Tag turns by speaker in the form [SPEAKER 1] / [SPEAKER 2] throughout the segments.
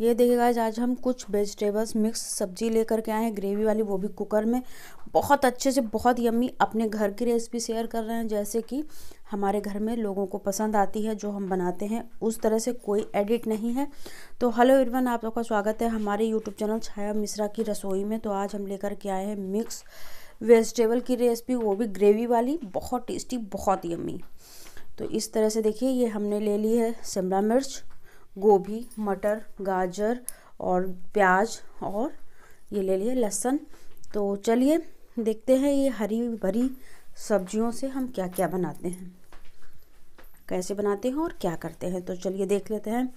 [SPEAKER 1] ये देखिएगा आज आज हम कुछ वेजिटेबल्स मिक्स सब्जी लेकर के आए हैं ग्रेवी वाली वो भी कुकर में बहुत अच्छे से बहुत यम्मी अपने घर की रेसिपी शेयर कर रहे हैं जैसे कि हमारे घर में लोगों को पसंद आती है जो हम बनाते हैं उस तरह से कोई एडिट नहीं है तो हेलो एवरीवन आप लोग का स्वागत है हमारे यूट्यूब चैनल छाया मिश्रा की रसोई में तो आज हम लेकर के आए हैं मिक्स वेजिटेबल की रेसिपी वो भी ग्रेवी वाली बहुत टेस्टी बहुत यम्मी तो इस तरह से देखिए ये हमने ले ली है शिमला मिर्च गोभी मटर गाजर और प्याज और ये ले लिए लहसुन तो चलिए देखते हैं ये हरी भरी सब्जियों से हम क्या क्या बनाते हैं कैसे बनाते हैं और क्या करते हैं तो चलिए देख लेते हैं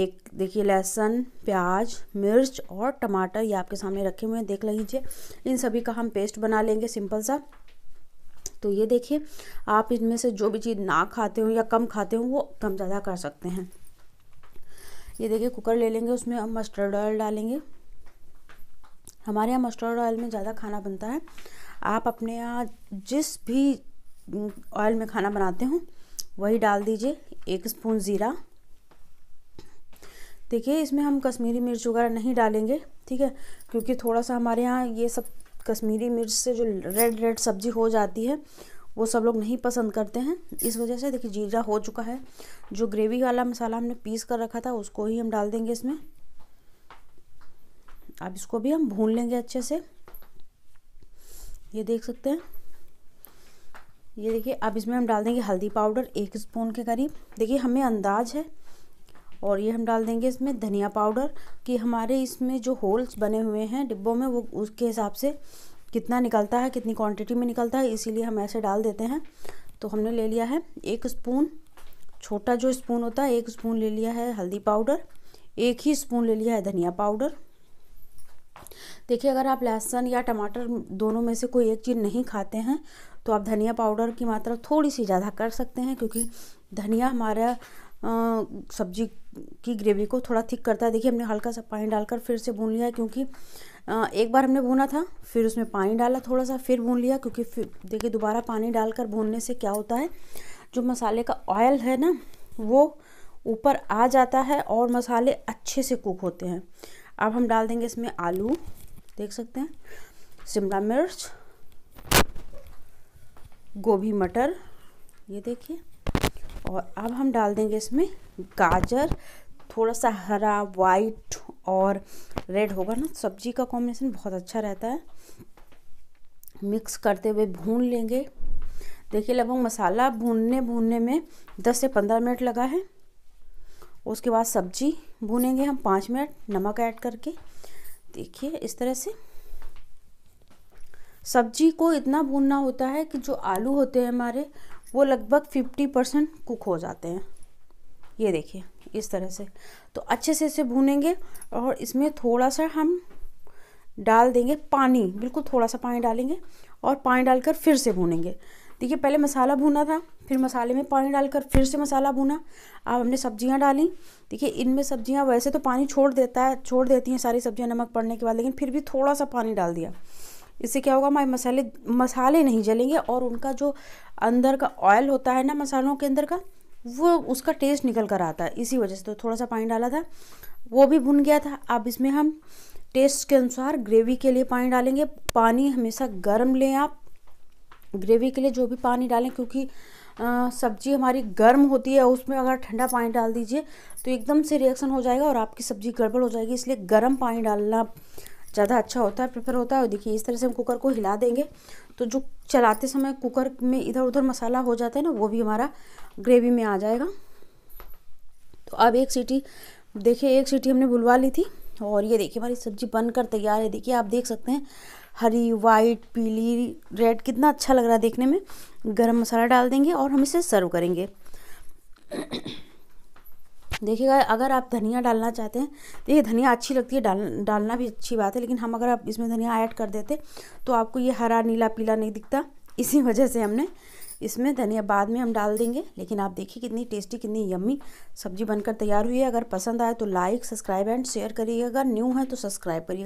[SPEAKER 1] एक देखिए लहसुन प्याज मिर्च और टमाटर ये आपके सामने रखे हुए हैं देख लीजिए इन सभी का हम पेस्ट बना लेंगे सिंपल सा तो ये देखिए आप इनमें से जो भी चीज़ ना खाते हो या कम खाते हो वो कम ज़्यादा कर सकते हैं ये देखिए कुकर ले लेंगे उसमें हम मस्टर्ड ऑयल डालेंगे हमारे यहाँ मस्टर्ड ऑयल में ज़्यादा खाना बनता है आप अपने यहाँ जिस भी ऑयल में खाना बनाते हो वही डाल दीजिए एक स्पून ज़ीरा देखिए इसमें हम कश्मीरी मिर्च वगैरह नहीं डालेंगे ठीक है क्योंकि थोड़ा सा हमारे यहाँ ये सब कश्मीरी मिर्च से जो रेड रेड सब्ज़ी हो जाती है वो सब लोग नहीं पसंद करते हैं इस वजह से देखिए जीरा हो चुका है जो ग्रेवी वाला मसाला हमने पीस कर रखा था उसको ही हम डाल देंगे इसमें अब इसको भी हम भून लेंगे अच्छे से ये देख सकते हैं ये देखिए अब इसमें हम डाल देंगे हल्दी पाउडर एक स्पून के करीब देखिए हमें अंदाज है और ये हम डाल देंगे इसमें धनिया पाउडर कि हमारे इसमें जो होल्स बने हुए हैं डिब्बों में वो उसके हिसाब से कितना निकलता है कितनी क्वांटिटी में निकलता है इसीलिए हम ऐसे डाल देते हैं तो हमने ले लिया है एक स्पून छोटा जो स्पून होता है एक स्पून ले लिया है हल्दी पाउडर एक ही स्पून ले लिया है धनिया पाउडर देखिए अगर आप लहसुन या टमाटर दोनों में से कोई एक चीज़ नहीं खाते हैं तो आप धनिया पाउडर की मात्रा थोड़ी सी ज़्यादा कर सकते हैं क्योंकि धनिया हमारा सब्जी की ग्रेवी को थोड़ा थिक करता है देखिए हमने हल्का सा पानी डालकर फिर से भून लिया क्योंकि एक बार हमने भूना था फिर उसमें पानी डाला थोड़ा सा फिर भून लिया क्योंकि फिर देखिए दोबारा पानी डालकर भूनने से क्या होता है जो मसाले का ऑयल है ना वो ऊपर आ जाता है और मसाले अच्छे से कुक होते हैं अब हम डाल देंगे इसमें आलू देख सकते हैं शिमला मिर्च गोभी मटर ये देखिए और अब हम डाल देंगे इसमें गाजर थोड़ा सा हरा वाइट और रेड होगा ना सब्जी का कॉम्बिनेशन बहुत अच्छा रहता है मिक्स करते हुए भून लेंगे देखिए लगभग मसाला भूनने भूनने में 10 से 15 मिनट लगा है उसके बाद सब्जी भूनेंगे हम पाँच मिनट नमक ऐड करके देखिए इस तरह से सब्जी को इतना भूनना होता है कि जो आलू होते हैं हमारे वो लगभग फिफ्टी परसेंट कुक हो जाते हैं ये देखिए इस तरह से तो अच्छे से इसे भूनेंगे और इसमें थोड़ा सा हम डाल देंगे पानी बिल्कुल थोड़ा सा पानी डालेंगे और पानी डालकर फिर से भूनेंगे देखिए पहले मसाला भूना था फिर मसाले में पानी डालकर फिर से मसाला भूना अब हमने सब्जियां डाली देखिए इनमें सब्जियां वैसे तो पानी छोड़ देता है छोड़ देती हैं सारी सब्जियां नमक पड़ने के बाद लेकिन फिर भी थोड़ा सा पानी डाल दिया इससे क्या होगा हमारे मसाले मसाले नहीं जलेंगे और उनका जो अंदर का ऑयल होता है ना मसालों के अंदर का वो उसका टेस्ट निकल कर आता है इसी वजह से तो थोड़ा सा पानी डाला था वो भी भुन गया था अब इसमें हम टेस्ट के अनुसार ग्रेवी के लिए पानी डालेंगे पानी हमेशा गर्म लें आप ग्रेवी के लिए जो भी पानी डालें क्योंकि सब्जी हमारी गर्म होती है उसमें अगर ठंडा पानी डाल दीजिए तो एकदम से रिएक्शन हो जाएगा और आपकी सब्जी गड़बड़ हो जाएगी इसलिए गर्म पानी डालना ज़्यादा अच्छा होता है प्रेफर होता है और देखिए इस तरह से हम कुकर को हिला देंगे तो जो चलाते समय कुकर में इधर उधर मसाला हो जाता है ना वो भी हमारा ग्रेवी में आ जाएगा तो अब एक सीटी देखिए एक सीटी हमने बुलवा ली थी और ये देखिए हमारी सब्जी बनकर तैयार है देखिए आप देख सकते हैं हरी वाइट पीली रेड कितना अच्छा लग रहा है देखने में गरम मसाला डाल देंगे और हम इसे सर्व करेंगे देखिएगा अगर आप धनिया डालना चाहते हैं तो ये धनिया अच्छी लगती है डाल डालना भी अच्छी बात है लेकिन हम अगर आप इसमें धनिया ऐड कर देते तो आपको ये हरा नीला पीला नहीं दिखता इसी वजह से हमने इसमें धनिया बाद में हम डाल देंगे लेकिन आप देखिए कितनी टेस्टी कितनी यम्मी सब्जी बनकर तैयार हुई है अगर पसंद आए तो लाइक सब्सक्राइब एंड शेयर करिएगा न्यू है तो सब्सक्राइब करिएगा